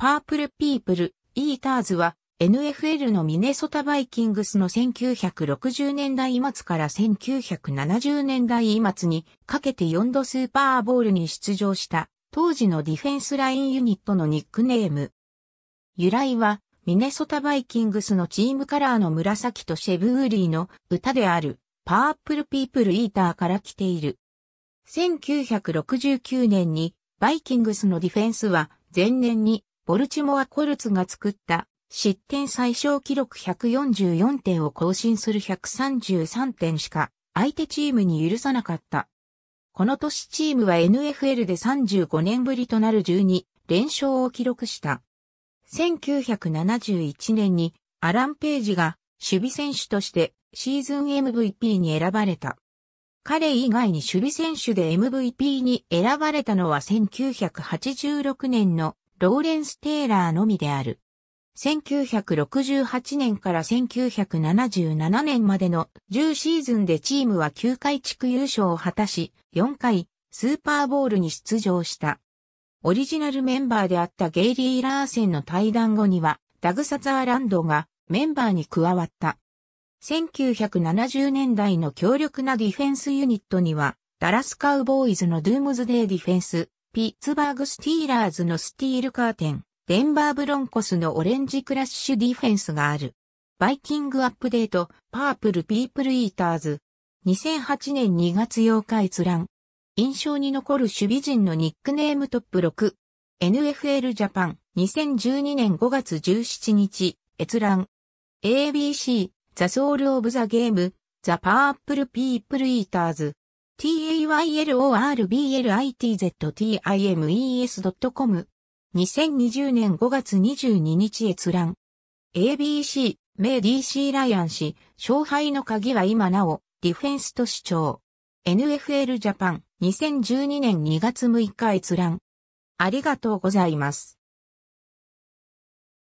パープルピープル、イーターズは NFL のミネソタバイキングスの1960年代末から1970年代末にかけて4度スーパーボールに出場した当時のディフェンスラインユニットのニックネーム。由来はミネソタバイキングスのチームカラーの紫とシェブウーリーの歌であるパープルピープルイーターから来ている。1969年にバイキングスのディフェンスは前年にボルチモア・コルツが作った失点最小記録144点を更新する133点しか相手チームに許さなかった。この年チームは NFL で35年ぶりとなる12連勝を記録した。1971年にアラン・ページが守備選手としてシーズン MVP に選ばれた。彼以外に守備選手で MVP に選ばれたのは1986年のローレンス・テーラーのみである。1968年から1977年までの10シーズンでチームは9回地区優勝を果たし、4回スーパーボールに出場した。オリジナルメンバーであったゲイリー・ラーセンの対談後には、ダグ・サザーランドがメンバーに加わった。1970年代の強力なディフェンスユニットには、ダラス・カウボーイズのドゥームズデイ・ディフェンス、ピッツバーグスティーラーズのスティールカーテン、デンバーブロンコスのオレンジクラッシュディフェンスがある。バイキングアップデート、パープルピープルイーターズ。2008年2月8日閲覧。印象に残る守備陣のニックネームトップ6。NFL ジャパン、2012年5月17日、閲覧。ABC、ザソウルオブザゲーム、ザパープルピープルイーターズ。taylorblitztimes.com 2020年5月22日閲覧 ABC、名 DC ライアン氏、勝敗の鍵は今なお、ディフェンスと主張。NFL ジャパン、2012年2月6日閲覧。ありがとうございます。